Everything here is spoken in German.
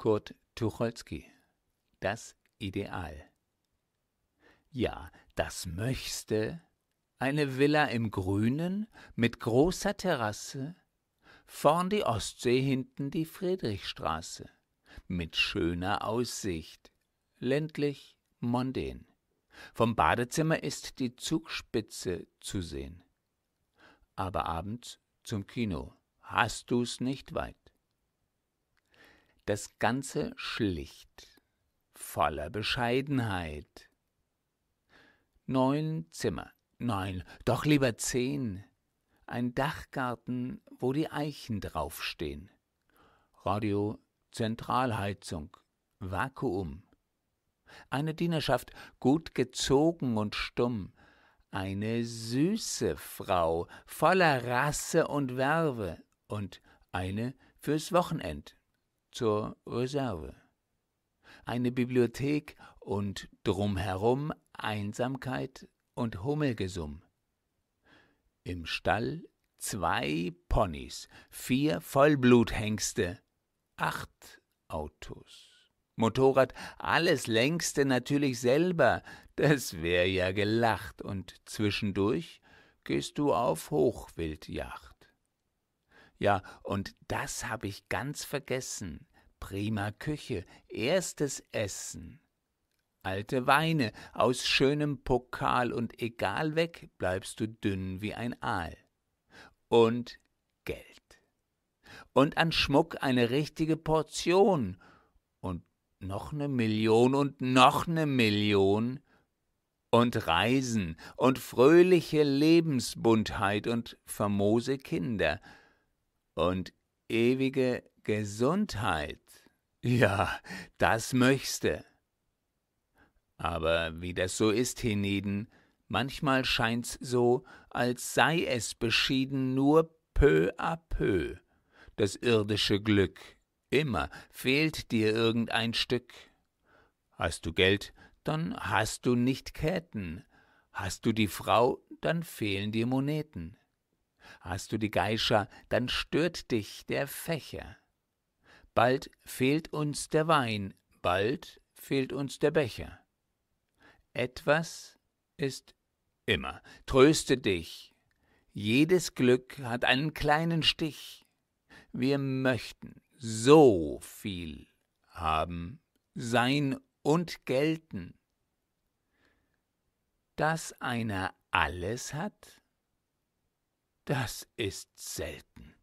Kurt Tucholsky. Das Ideal. Ja, das möchte eine Villa im Grünen mit großer Terrasse, vorn die Ostsee, hinten die Friedrichstraße, mit schöner Aussicht, ländlich, mondän. Vom Badezimmer ist die Zugspitze zu sehen. Aber abends zum Kino hast du's nicht weit. Das Ganze schlicht, voller Bescheidenheit. Neun Zimmer, nein, doch lieber zehn. Ein Dachgarten, wo die Eichen draufstehen. Radio, Zentralheizung, Vakuum. Eine Dienerschaft, gut gezogen und stumm, eine süße Frau, voller Rasse und Werbe und eine fürs Wochenend, zur Reserve. Eine Bibliothek und drumherum Einsamkeit und Hummelgesumm. Im Stall zwei Ponys, vier Vollbluthengste, acht Autos. Motorrad, alles längste natürlich selber, das wär ja gelacht, und zwischendurch gehst du auf Hochwildjacht. Ja, und das habe ich ganz vergessen. Prima Küche, erstes Essen. Alte Weine aus schönem Pokal und egal weg, bleibst du dünn wie ein Aal. Und Geld. Und an Schmuck eine richtige Portion. Und noch ne Million und noch ne Million. Und Reisen und fröhliche Lebensbuntheit und famose Kinder – und ewige Gesundheit. Ja, das möchte. Aber wie das so ist hienieden, manchmal scheint's so, als sei es beschieden nur peu à peu. Das irdische Glück. Immer fehlt dir irgendein Stück. Hast du Geld, dann hast du nicht Käten. Hast du die Frau, dann fehlen dir Moneten. Hast du die Geischer, dann stört dich der Fächer. Bald fehlt uns der Wein, bald fehlt uns der Becher. Etwas ist immer. Tröste dich. Jedes Glück hat einen kleinen Stich. Wir möchten so viel haben, sein und gelten. Dass einer alles hat, das ist selten.